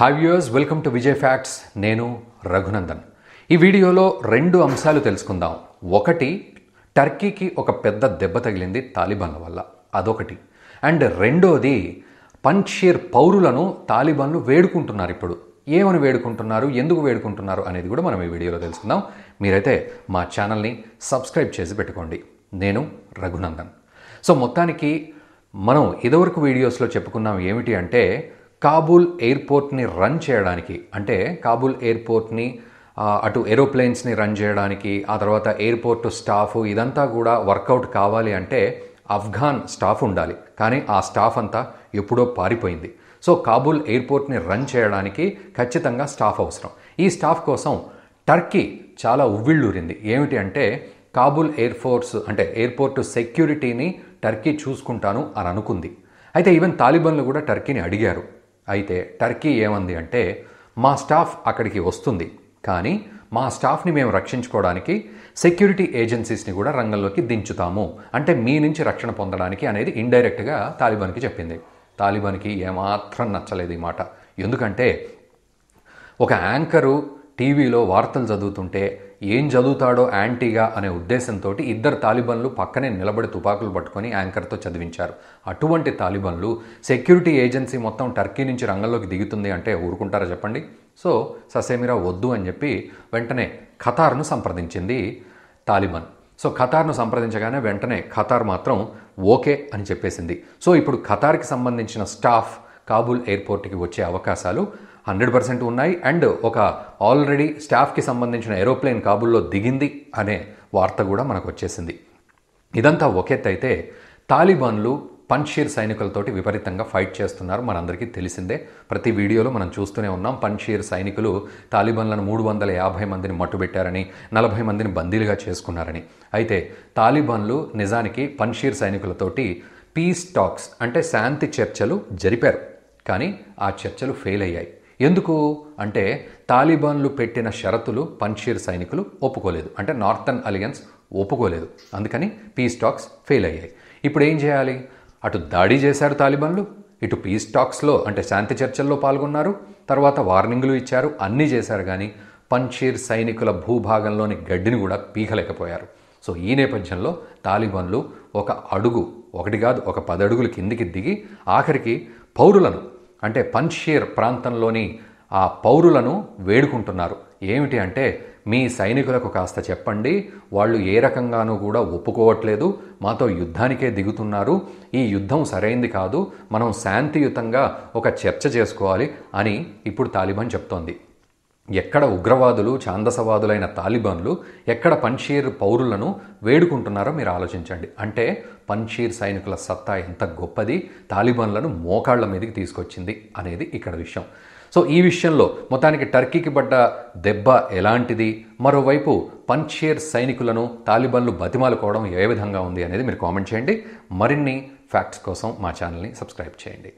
have viewers welcome to Vijay facts నేను రఘునందన్ ఈ వీడియోలో రెండు అంశాలు తెలుసుకుందాం ఒకటి టర్కీకి ఒక పెద్ద దెబ్బ తగిలింది తాలిబాన్ల వల్ల అదొకటి అండ్ రెండోది పంచీర్ పౌరులను తాలిబాన్లు వేడుకుంటున్నారు ఇప్పుడు ఏమని వేడుకుంటున్నారు ఎందుకు వేడుకుంటున్నారు అనేది కూడా మనం ఈ వీడియోలో తెలుసుకుందాం మీరైతే మా ఛానల్ని సబ్స్క్రైబ్ చేసి పెట్టుకోండి నేను రఘునందన్ సో మొత్తానికి మనం ఇదివరకు వీడియోస్లో చెప్పుకున్నాం ఏమిటి అంటే కాబూల్ ఎయిర్పోర్ట్ని రన్ చేయడానికి అంటే కాబూల్ ఎయిర్పోర్ట్ని అటు ఏరోప్లేన్స్ని రన్ చేయడానికి ఆ తర్వాత ఎయిర్పోర్ట్ స్టాఫ్ ఇదంతా కూడా వర్కౌట్ కావాలి అంటే అఫ్ఘాన్ స్టాఫ్ ఉండాలి కానీ ఆ స్టాఫ్ అంతా ఎప్పుడో పారిపోయింది సో కాబూల్ ఎయిర్పోర్ట్ని రన్ చేయడానికి ఖచ్చితంగా స్టాఫ్ అవసరం ఈ స్టాఫ్ కోసం టర్కీ చాలా ఉవ్విళ్ళూరింది ఏమిటి అంటే కాబూల్ ఎయిర్ ఫోర్స్ అంటే ఎయిర్పోర్ట్ సెక్యూరిటీని టర్కీ చూసుకుంటాను అని అనుకుంది అయితే ఈవెన్ తాలిబన్లు కూడా టర్కీని అడిగారు అయితే టర్కీ ఏమంది అంటే మా స్టాఫ్ అక్కడికి వస్తుంది కానీ మా స్టాఫ్ని మేము రక్షించుకోవడానికి సెక్యూరిటీ ఏజెన్సీస్ని కూడా రంగంలోకి దించుతాము అంటే మీ నుంచి రక్షణ పొందడానికి అనేది ఇండైరెక్ట్గా తాలిబాన్కి చెప్పింది తాలిబాన్కి ఏమాత్రం నచ్చలేదు ఈ మాట ఎందుకంటే ఒక యాంకరు టీవీలో వార్తలు చదువుతుంటే ఏం చదువుతాడో యాంటీగా అనే ఉద్దేశంతో ఇద్దరు తాలిబన్లు పక్కనే నిలబడి తుపాకులు పట్టుకొని యాంకర్తో చదివించారు అటువంటి తాలిబన్లు సెక్యూరిటీ ఏజెన్సీ మొత్తం టర్కీ నుంచి రంగంలోకి దిగుతుంది అంటే ఊరుకుంటారా చెప్పండి సో ససేమిరా వద్దు అని చెప్పి వెంటనే ఖతార్ను సంప్రదించింది తాలిబన్ సో ఖతార్ను సంప్రదించగానే వెంటనే ఖతార్ మాత్రం ఓకే అని చెప్పేసింది సో ఇప్పుడు ఖతార్కి సంబంధించిన స్టాఫ్ కాబూల్ ఎయిర్పోర్ట్కి వచ్చే అవకాశాలు హండ్రెడ్ పర్సెంట్ ఉన్నాయి అండ్ ఒక ఆల్రెడీ స్టాఫ్కి సంబంధించిన ఏరోప్లేన్ కాబుల్లో దిగింది అనే వార్త కూడా మనకు వచ్చేసింది ఇదంతా ఒకెత్తైతే తాలిబాన్లు పన్షీర్ సైనికులతోటి విపరీతంగా ఫైట్ చేస్తున్నారు మనందరికీ తెలిసిందే ప్రతి వీడియోలో మనం చూస్తూనే ఉన్నాం పన్షీర్ సైనికులు తాలిబాన్లను మూడు వందల యాభై మందిని మట్టుబెట్టారని నలభై మందిని బందీలుగా చేసుకున్నారని అయితే తాలిబాన్లు నిజానికి పన్షీర్ సైనికులతోటి పీస్ టాక్స్ అంటే శాంతి చర్చలు జరిపారు కానీ ఆ చర్చలు ఫెయిల్ అయ్యాయి ఎందుకు అంటే తాలిబాన్లు పెట్టిన షరతులు పన్షీర్ సైనికులు ఒప్పుకోలేదు అంటే నార్థన్ అలియన్స్ ఒప్పుకోలేదు అందుకని పీస్ టాక్స్ ఫెయిల్ అయ్యాయి ఇప్పుడు ఏం చేయాలి అటు దాడి చేశారు తాలిబాన్లు ఇటు పీస్ టాక్స్లో అంటే శాంతి చర్చల్లో పాల్గొన్నారు తర్వాత వార్నింగ్లు ఇచ్చారు అన్నీ చేశారు కానీ పన్షీర్ సైనికుల భూభాగంలోని గడ్డిని కూడా పీకలేకపోయారు సో ఈ నేపథ్యంలో తాలిబాన్లు ఒక అడుగు ఒకటి కాదు ఒక పది అడుగులు కిందికి దిగి ఆఖరికి పౌరులను అంటే పన్షీర్ ప్రాంతంలోని ఆ పౌరులను వేడుకుంటున్నారు ఏమిటి అంటే మీ సైనికులకు కాస్త చెప్పండి వాళ్ళు ఏ రకంగానూ కూడా ఒప్పుకోవట్లేదు మాతో యుద్ధానికే దిగుతున్నారు ఈ యుద్ధం సరైంది కాదు మనం శాంతియుతంగా ఒక చర్చ చేసుకోవాలి అని ఇప్పుడు తాలిబాన్ చెప్తోంది ఎక్కడ ఉగ్రవాదులు ఛాందసవాదులైన తాలిబాన్లు ఎక్కడ పన్షీర్ పౌరులను వేడుకుంటున్నారో మీరు ఆలోచించండి అంటే పన్షీర్ సైనికుల సత్తా ఎంత గొప్పది తాలిబాన్లను మోకాళ్ల మీదకి తీసుకొచ్చింది అనేది ఇక్కడ విషయం సో ఈ విషయంలో మొత్తానికి టర్కీకి పడ్డ దెబ్బ ఎలాంటిది మరోవైపు పన్షీర్ సైనికులను తాలిబాన్లు బతిమాలుకోవడం ఏ విధంగా ఉంది అనేది మీరు కామెంట్ చేయండి మరిన్ని ఫ్యాక్ట్స్ కోసం మా ఛానల్ని సబ్స్క్రైబ్ చేయండి